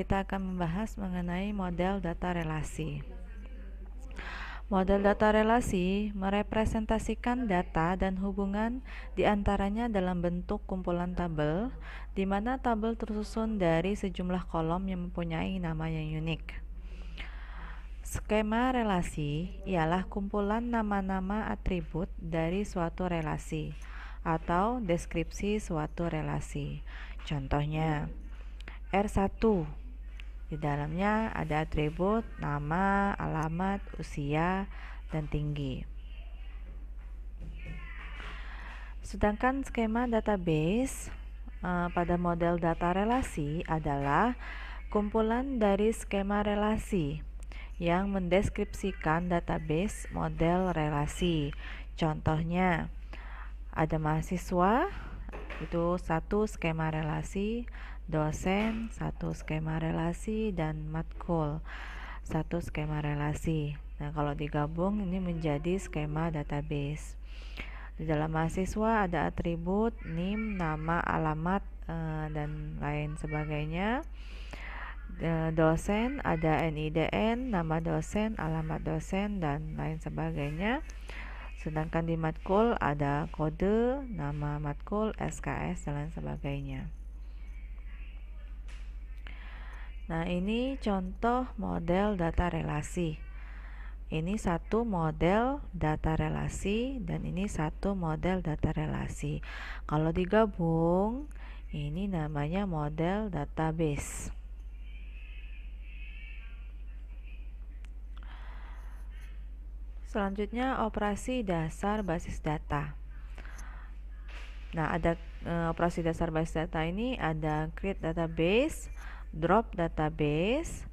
kita akan membahas mengenai model data relasi. Model data relasi merepresentasikan data dan hubungan diantaranya dalam bentuk kumpulan tabel, di mana tabel tersusun dari sejumlah kolom yang mempunyai nama yang unik. Skema relasi ialah kumpulan nama-nama atribut dari suatu relasi atau deskripsi suatu relasi. Contohnya R1 di dalamnya ada atribut, nama, alamat, usia, dan tinggi. Sedangkan skema database eh, pada model data relasi adalah kumpulan dari skema relasi yang mendeskripsikan database model relasi. Contohnya, ada mahasiswa itu satu skema relasi, dosen, satu skema relasi dan matkul, satu skema relasi. Nah, kalau digabung ini menjadi skema database. Di dalam mahasiswa ada atribut NIM, nama, alamat eh, dan lain sebagainya. Eh, dosen ada NIDN, nama dosen, alamat dosen dan lain sebagainya. Sedangkan di matkul ada kode, nama matkul, SKS dan lain sebagainya. Nah, ini contoh model data relasi. Ini satu model data relasi dan ini satu model data relasi. Kalau digabung, ini namanya model database. Selanjutnya operasi dasar basis data. Nah, ada e, operasi dasar basis data ini ada create database drop database,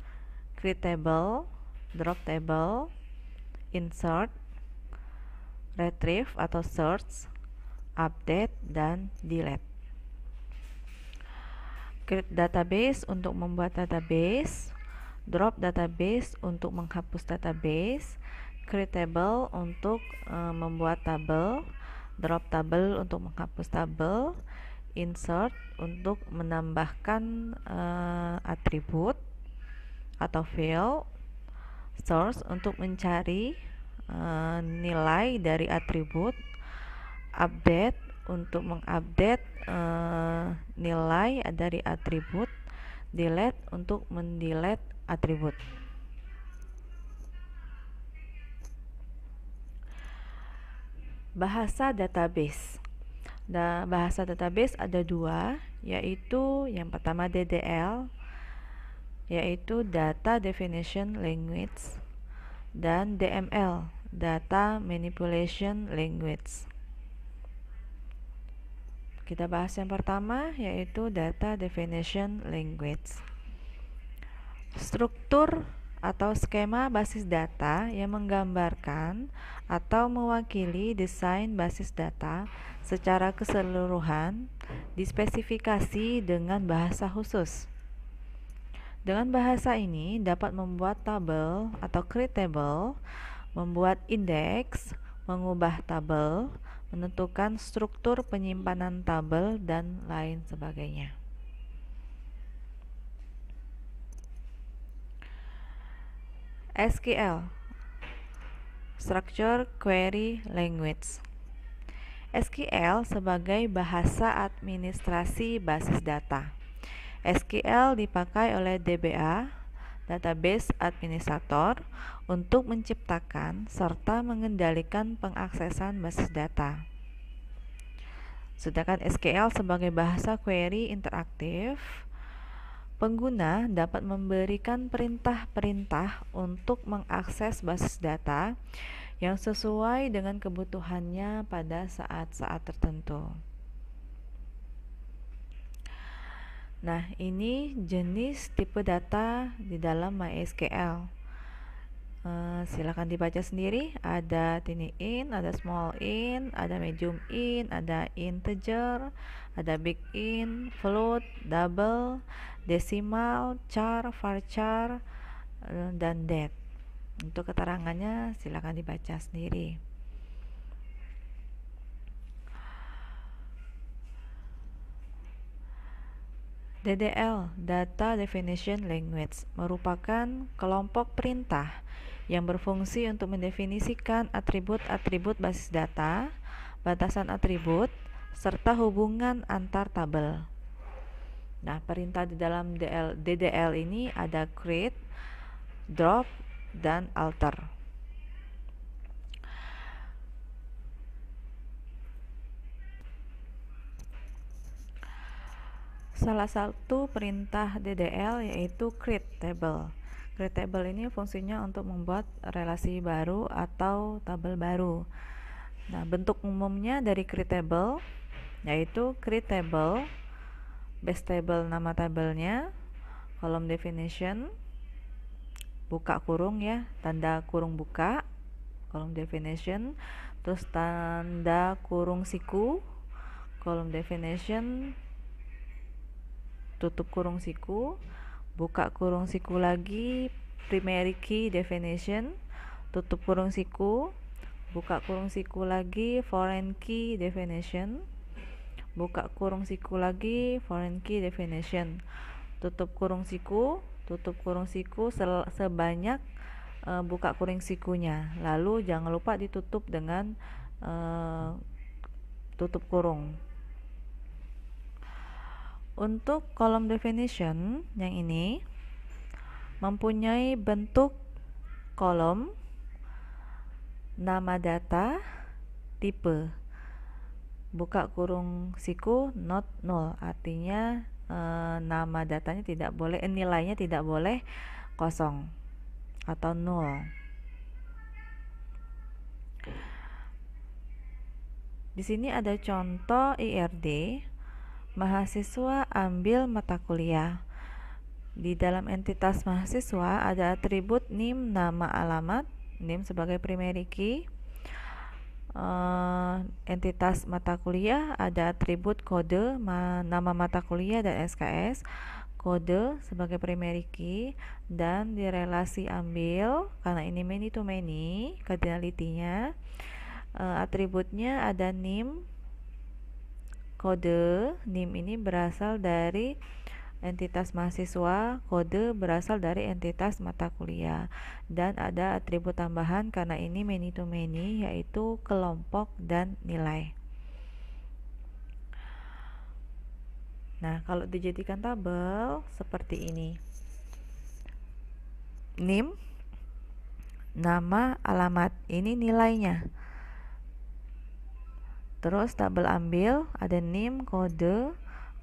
create table, drop table, insert, retrieve atau search, update, dan delete. Create database untuk membuat database, drop database untuk menghapus database, create table untuk uh, membuat tabel, drop table untuk menghapus tabel, insert untuk menambahkan uh, atribut atau field source untuk mencari uh, nilai dari atribut update untuk mengupdate uh, nilai dari atribut delete untuk mendelete atribut bahasa database Nah, bahasa database ada dua, yaitu yang pertama DDL, yaitu Data Definition Language, dan DML, Data Manipulation Language. Kita bahas yang pertama, yaitu Data Definition Language. Struktur atau skema basis data yang menggambarkan atau mewakili desain basis data secara keseluruhan dispesifikasi dengan bahasa khusus. Dengan bahasa ini dapat membuat tabel atau create table, membuat indeks, mengubah tabel, menentukan struktur penyimpanan tabel dan lain sebagainya. SQL Structure Query Language SQL sebagai bahasa administrasi basis data. SQL dipakai oleh DBA, Database Administrator, untuk menciptakan serta mengendalikan pengaksesan basis data. Sedangkan SQL sebagai bahasa query interaktif Pengguna dapat memberikan perintah-perintah untuk mengakses basis data yang sesuai dengan kebutuhannya pada saat-saat tertentu. Nah, ini jenis tipe data di dalam MySQL. Uh, silakan dibaca sendiri. Ada tiny in, ada small in, ada medium in, ada integer, ada big in, float, double, desimal, char, varchar, eh, dan det. Untuk keterangannya silakan dibaca sendiri. DDL (Data Definition Language) merupakan kelompok perintah yang berfungsi untuk mendefinisikan atribut-atribut basis data, batasan atribut, serta hubungan antar tabel. Nah, perintah di dalam DL, DDL ini ada create, drop, dan alter. Salah satu perintah DDL yaitu create table. Create table ini fungsinya untuk membuat relasi baru atau tabel baru. Nah, bentuk umumnya dari create table yaitu create table base table nama tabelnya kolom definition buka kurung ya tanda kurung buka kolom definition terus tanda kurung siku kolom definition tutup kurung siku buka kurung siku lagi primary key definition tutup kurung siku buka kurung siku lagi foreign key definition buka kurung siku lagi foreign key definition tutup kurung siku tutup kurung siku sebanyak e, buka kurung sikunya lalu jangan lupa ditutup dengan e, tutup kurung untuk kolom definition yang ini mempunyai bentuk kolom nama data tipe buka kurung siku not null artinya e, nama datanya tidak boleh eh, nilainya tidak boleh kosong atau nol di sini ada contoh IRD mahasiswa ambil mata kuliah di dalam entitas mahasiswa ada atribut NIM nama alamat NIM sebagai primary key uh, entitas mata kuliah ada atribut kode ma nama mata kuliah dan SKS kode sebagai primary key dan direlasi ambil karena ini many to many cardinality-nya uh, eh, atributnya ada nim kode nim ini berasal dari Entitas mahasiswa kode berasal dari entitas mata kuliah dan ada atribut tambahan karena ini many to many yaitu kelompok dan nilai. Nah, kalau dijadikan tabel seperti ini. NIM nama alamat. Ini nilainya. Terus tabel ambil ada NIM, kode,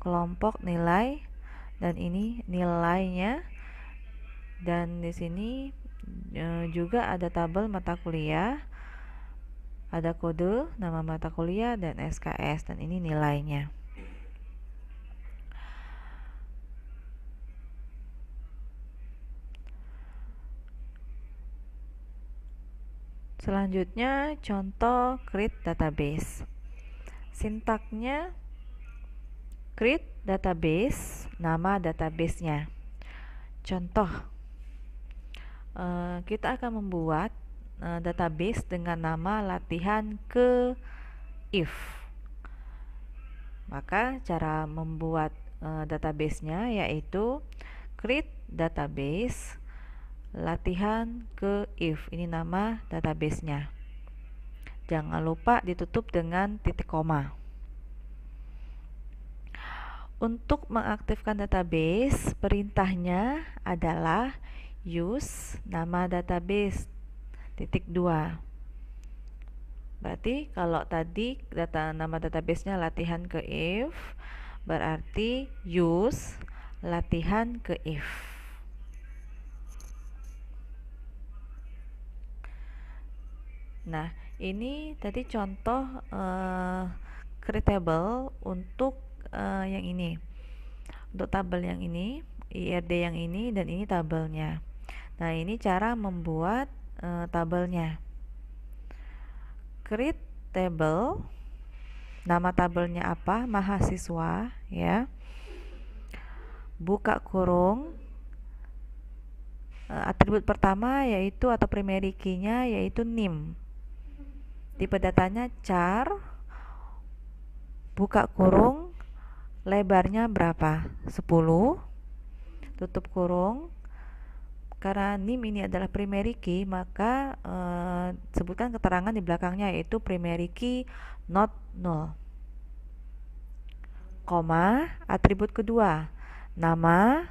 kelompok, nilai, dan ini nilainya dan di sini e, juga ada tabel mata kuliah ada kode nama mata kuliah dan SKS dan ini nilainya Selanjutnya, contoh create database. Sintaknya create database nama databasenya contoh eh, kita akan membuat uh, database dengan nama latihan ke if maka cara membuat eh, databasenya yaitu create database latihan ke if ini nama databasenya jangan lupa ditutup dengan titik koma untuk mengaktifkan database, perintahnya adalah use nama database titik 2. Berarti kalau tadi data nama databasenya latihan ke if, berarti use latihan ke if. Nah, ini tadi contoh uh, eh, table untuk uh, yang ini untuk tabel yang ini IRD yang ini dan ini tabelnya nah ini cara membuat uh, tabelnya create table nama tabelnya apa mahasiswa ya buka kurung eh, atribut pertama yaitu atau primary key-nya yaitu nim. Tipe datanya char buka kurung lebarnya berapa 10 tutup kurung karena nim ini adalah primary key maka e, eh, sebutkan keterangan di belakangnya yaitu primary key not null koma atribut kedua nama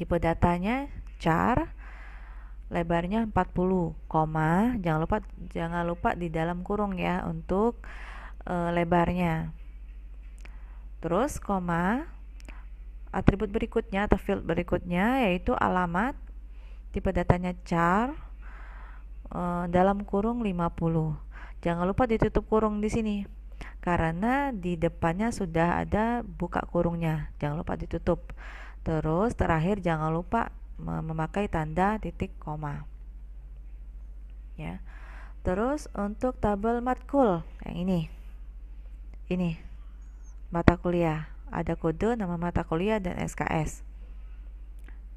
tipe datanya char lebarnya 40 koma jangan lupa jangan lupa di dalam kurung ya untuk e, lebarnya terus koma atribut berikutnya atau field berikutnya yaitu alamat tipe datanya char eh, dalam kurung 50 jangan lupa ditutup kurung di sini karena di depannya sudah ada buka kurungnya jangan lupa ditutup terus terakhir jangan lupa memakai tanda titik koma ya terus untuk tabel matkul yang ini ini mata kuliah. Ada kode nama mata kuliah dan SKS.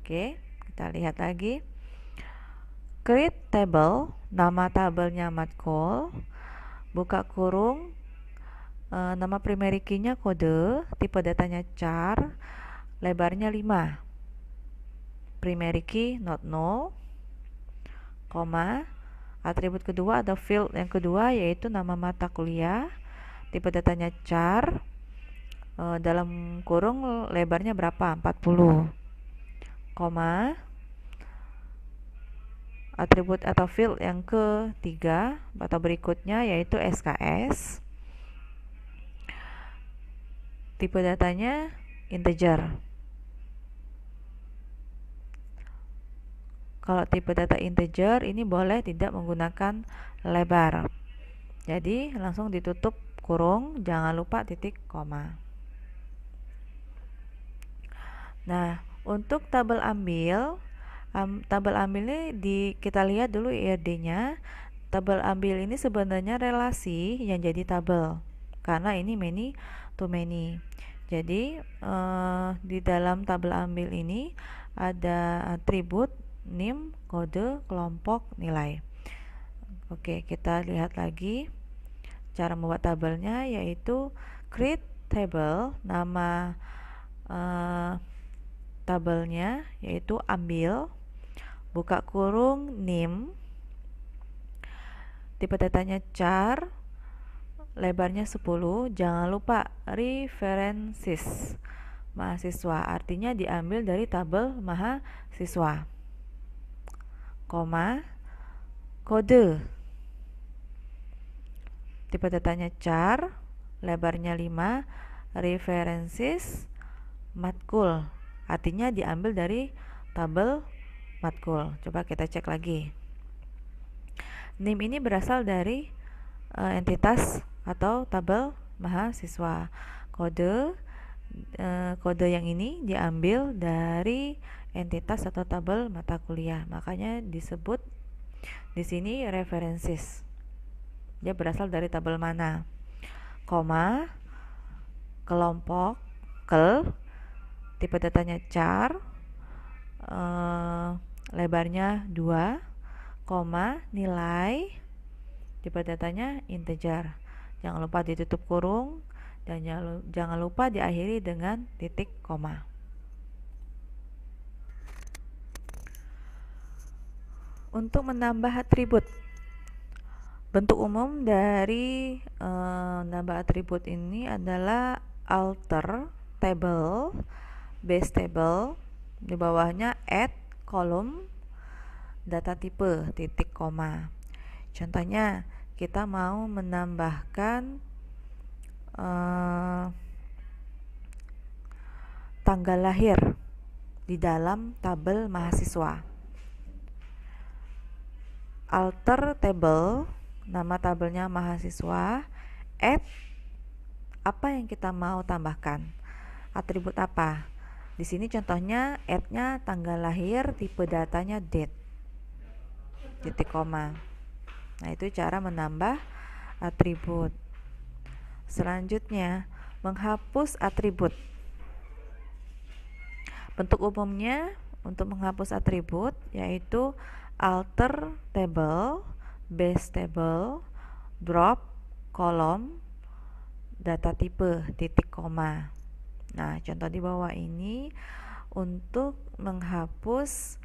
Oke, kita lihat lagi. Create table, nama tabelnya matkul, buka kurung, eh, nama primary key-nya kode, tipe datanya char, lebarnya 5. Primary key not null, koma, atribut kedua ada field yang kedua yaitu nama mata kuliah, tipe datanya char, Eh, dalam kurung lebarnya berapa 40 koma atribut atau field yang ketiga atau berikutnya yaitu SKS tipe datanya integer kalau tipe data integer ini boleh tidak menggunakan lebar jadi langsung ditutup kurung jangan lupa titik koma Nah, untuk tabel ambil, um, tabel ambil ini di, kita lihat dulu IRD-nya. Tabel ambil ini sebenarnya relasi yang jadi tabel karena ini many to many. Jadi uh, di dalam tabel ambil ini ada atribut, nim, kode, kelompok, nilai. Oke, kita lihat lagi cara membuat tabelnya yaitu create table nama uh, tabelnya yaitu ambil buka kurung nim tipe tetanya char lebarnya 10 jangan lupa referensis mahasiswa artinya diambil dari tabel mahasiswa koma kode tipe tetanya char lebarnya 5 referensis matkul artinya diambil dari tabel matkul coba kita cek lagi NIM ini berasal dari e, entitas atau tabel mahasiswa kode e, kode yang ini diambil dari entitas atau tabel mata kuliah makanya disebut di sini references. dia berasal dari tabel mana koma kelompok kel tipe datanya char uh, lebarnya 2 koma nilai tipe datanya integer jangan lupa ditutup kurung dan jangan lupa diakhiri dengan titik koma untuk menambah atribut bentuk umum dari eh, menambah atribut ini adalah alter table base table di bawahnya add kolom data tipe titik koma contohnya kita mau menambahkan uh, tanggal lahir di dalam tabel mahasiswa alter table nama tabelnya mahasiswa add apa yang kita mau tambahkan atribut apa di sini contohnya etnya nya tanggal lahir, tipe datanya date. Titik koma. Nah, itu cara menambah atribut. Selanjutnya, menghapus atribut. Bentuk umumnya untuk menghapus atribut yaitu alter table, base table, drop, kolom, data tipe, titik koma. Nah, contoh di bawah ini untuk menghapus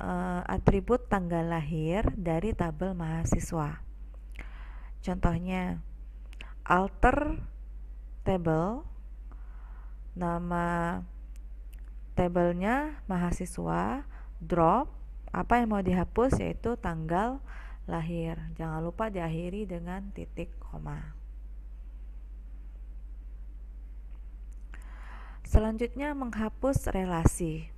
uh, atribut tanggal lahir dari tabel mahasiswa. Contohnya alter table nama tabelnya mahasiswa drop apa yang mau dihapus yaitu tanggal lahir. Jangan lupa diakhiri dengan titik koma. Selanjutnya menghapus relasi.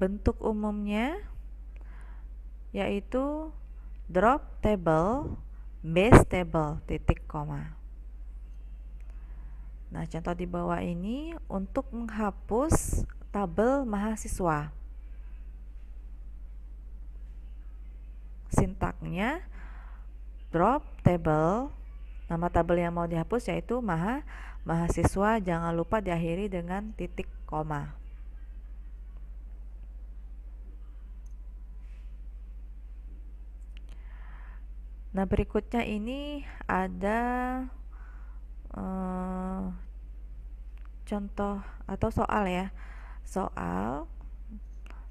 Bentuk umumnya yaitu drop table, base table, titik koma. Nah, contoh di bawah ini untuk menghapus tabel mahasiswa. Sintaknya drop table Nama tabel yang mau dihapus yaitu maha mahasiswa jangan lupa diakhiri dengan titik koma. Nah, berikutnya ini ada uh, contoh atau soal ya. Soal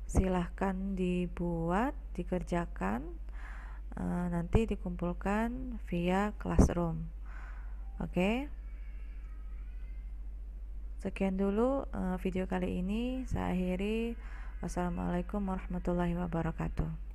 silahkan dibuat, dikerjakan Eh, nanti dikumpulkan via Classroom. Oke. Okay? Sekian dulu uh, video kali ini. Saya akhiri. Wassalamualaikum warahmatullahi wabarakatuh.